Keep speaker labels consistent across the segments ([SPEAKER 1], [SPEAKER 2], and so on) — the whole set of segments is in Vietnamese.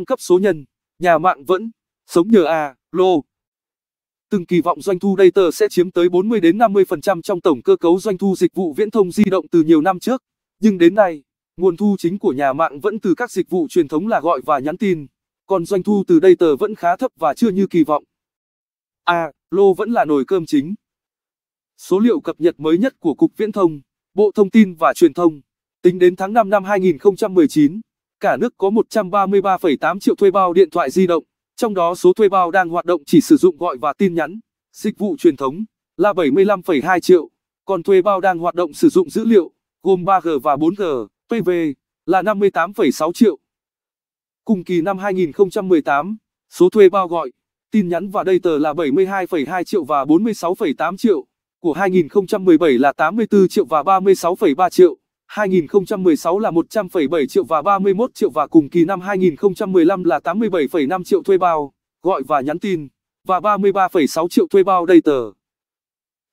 [SPEAKER 1] thăng cấp số nhân, nhà mạng vẫn sống nhờ à, lô. Từng kỳ vọng doanh thu data sẽ chiếm tới 40 đến 50% trong tổng cơ cấu doanh thu dịch vụ viễn thông di động từ nhiều năm trước, nhưng đến nay, nguồn thu chính của nhà mạng vẫn từ các dịch vụ truyền thống là gọi và nhắn tin, còn doanh thu từ data vẫn khá thấp và chưa như kỳ vọng. À, lô vẫn là nồi cơm chính. Số liệu cập nhật mới nhất của Cục Viễn thông, Bộ Thông tin và Truyền thông, tính đến tháng 5 năm 2019, Cả nước có 133,8 triệu thuê bao điện thoại di động, trong đó số thuê bao đang hoạt động chỉ sử dụng gọi và tin nhắn, dịch vụ truyền thống là 75,2 triệu, còn thuê bao đang hoạt động sử dụng dữ liệu gồm 3G và 4G, PV là 58,6 triệu. Cùng kỳ năm 2018, số thuê bao gọi, tin nhắn và data là 72,2 triệu và 46,8 triệu, của 2017 là 84 triệu và 36,3 triệu. 2016 là 100,7 triệu và 31 triệu và cùng kỳ năm 2015 là 87,5 triệu thuê bao, gọi và nhắn tin, và 33,6 triệu thuê bao data.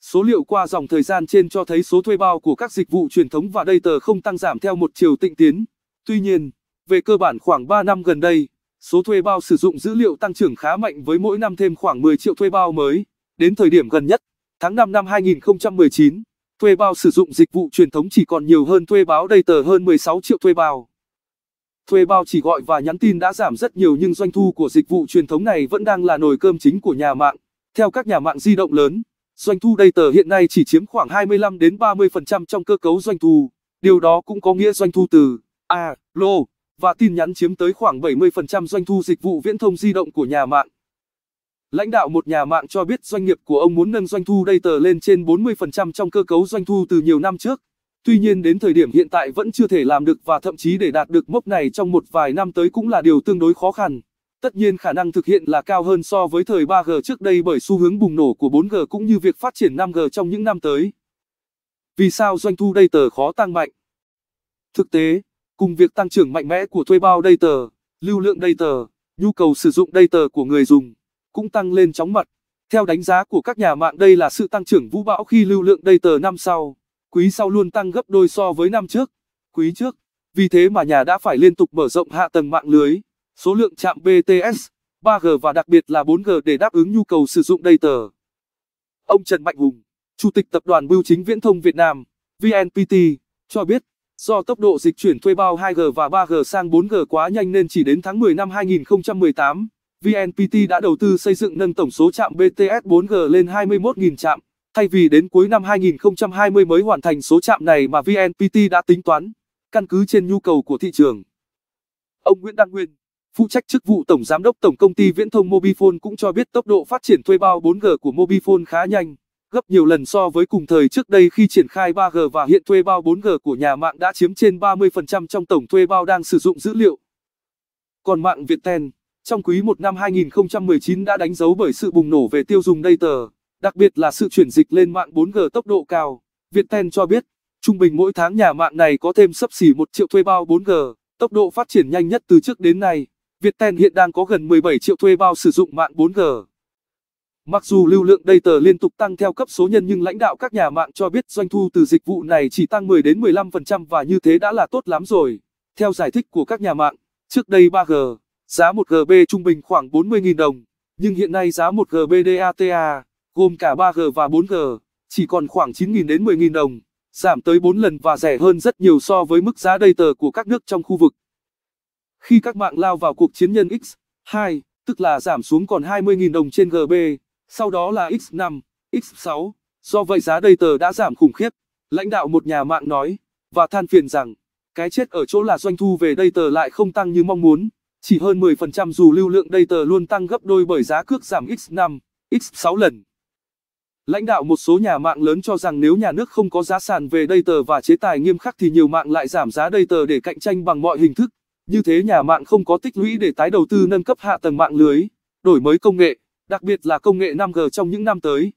[SPEAKER 1] Số liệu qua dòng thời gian trên cho thấy số thuê bao của các dịch vụ truyền thống và data không tăng giảm theo một chiều tịnh tiến. Tuy nhiên, về cơ bản khoảng 3 năm gần đây, số thuê bao sử dụng dữ liệu tăng trưởng khá mạnh với mỗi năm thêm khoảng 10 triệu thuê bao mới. Đến thời điểm gần nhất, tháng 5 năm 2019, Thuê bao sử dụng dịch vụ truyền thống chỉ còn nhiều hơn thuê báo đây tờ hơn 16 triệu thuê bao. Thuê bao chỉ gọi và nhắn tin đã giảm rất nhiều nhưng doanh thu của dịch vụ truyền thống này vẫn đang là nồi cơm chính của nhà mạng. Theo các nhà mạng di động lớn, doanh thu đây tờ hiện nay chỉ chiếm khoảng 25 đến 30% trong cơ cấu doanh thu. Điều đó cũng có nghĩa doanh thu từ a, lô và tin nhắn chiếm tới khoảng 70% doanh thu dịch vụ viễn thông di động của nhà mạng lãnh đạo một nhà mạng cho biết doanh nghiệp của ông muốn nâng doanh thu data lên trên 40% trong cơ cấu doanh thu từ nhiều năm trước. Tuy nhiên đến thời điểm hiện tại vẫn chưa thể làm được và thậm chí để đạt được mốc này trong một vài năm tới cũng là điều tương đối khó khăn. Tất nhiên khả năng thực hiện là cao hơn so với thời 3G trước đây bởi xu hướng bùng nổ của 4G cũng như việc phát triển 5G trong những năm tới. Vì sao doanh thu data khó tăng mạnh? Thực tế, cùng việc tăng trưởng mạnh mẽ của thuê bao data, lưu lượng data, nhu cầu sử dụng data của người dùng, cũng tăng lên chóng mặt. Theo đánh giá của các nhà mạng đây là sự tăng trưởng vũ bão khi lưu lượng data năm sau, quý sau luôn tăng gấp đôi so với năm trước, quý trước. Vì thế mà nhà đã phải liên tục mở rộng hạ tầng mạng lưới, số lượng trạm BTS, 3G và đặc biệt là 4G để đáp ứng nhu cầu sử dụng data. Ông Trần Mạnh Hùng, Chủ tịch Tập đoàn Bưu chính Viễn thông Việt Nam, VNPT, cho biết, do tốc độ dịch chuyển thuê bao 2G và 3G sang 4G quá nhanh nên chỉ đến tháng 10 năm 2018, VNPT đã đầu tư xây dựng nâng tổng số trạm BTS 4G lên 21.000 trạm. Thay vì đến cuối năm 2020 mới hoàn thành số trạm này mà VNPT đã tính toán, căn cứ trên nhu cầu của thị trường. Ông Nguyễn Đăng Nguyên, phụ trách chức vụ Tổng Giám đốc Tổng Công ty Viễn thông Mobifone cũng cho biết tốc độ phát triển thuê bao 4G của Mobifone khá nhanh, gấp nhiều lần so với cùng thời trước đây khi triển khai 3G và hiện thuê bao 4G của nhà mạng đã chiếm trên 30% trong tổng thuê bao đang sử dụng dữ liệu. Còn mạng Viettel trong quý 1 năm 2019 đã đánh dấu bởi sự bùng nổ về tiêu dùng data, đặc biệt là sự chuyển dịch lên mạng 4G tốc độ cao. Viettel cho biết, trung bình mỗi tháng nhà mạng này có thêm sấp xỉ 1 triệu thuê bao 4G, tốc độ phát triển nhanh nhất từ trước đến nay. Viettel hiện đang có gần 17 triệu thuê bao sử dụng mạng 4G. Mặc dù lưu lượng data liên tục tăng theo cấp số nhân nhưng lãnh đạo các nhà mạng cho biết doanh thu từ dịch vụ này chỉ tăng 10 đến 15% và như thế đã là tốt lắm rồi. Theo giải thích của các nhà mạng, trước đây 3G Giá 1 GB trung bình khoảng 40.000 đồng, nhưng hiện nay giá 1 GB DATA, gồm cả 3G và 4G, chỉ còn khoảng 9.000 đến 10.000 đồng, giảm tới 4 lần và rẻ hơn rất nhiều so với mức giá data của các nước trong khu vực. Khi các mạng lao vào cuộc chiến nhân X2, tức là giảm xuống còn 20.000 đồng trên GB, sau đó là X5, X6, do vậy giá data đã giảm khủng khiếp, lãnh đạo một nhà mạng nói, và than phiền rằng, cái chết ở chỗ là doanh thu về data lại không tăng như mong muốn. Chỉ hơn 10% dù lưu lượng data luôn tăng gấp đôi bởi giá cước giảm x5, x6 lần. Lãnh đạo một số nhà mạng lớn cho rằng nếu nhà nước không có giá sàn về data và chế tài nghiêm khắc thì nhiều mạng lại giảm giá data để cạnh tranh bằng mọi hình thức. Như thế nhà mạng không có tích lũy để tái đầu tư nâng cấp hạ tầng mạng lưới, đổi mới công nghệ, đặc biệt là công nghệ 5G trong những năm tới.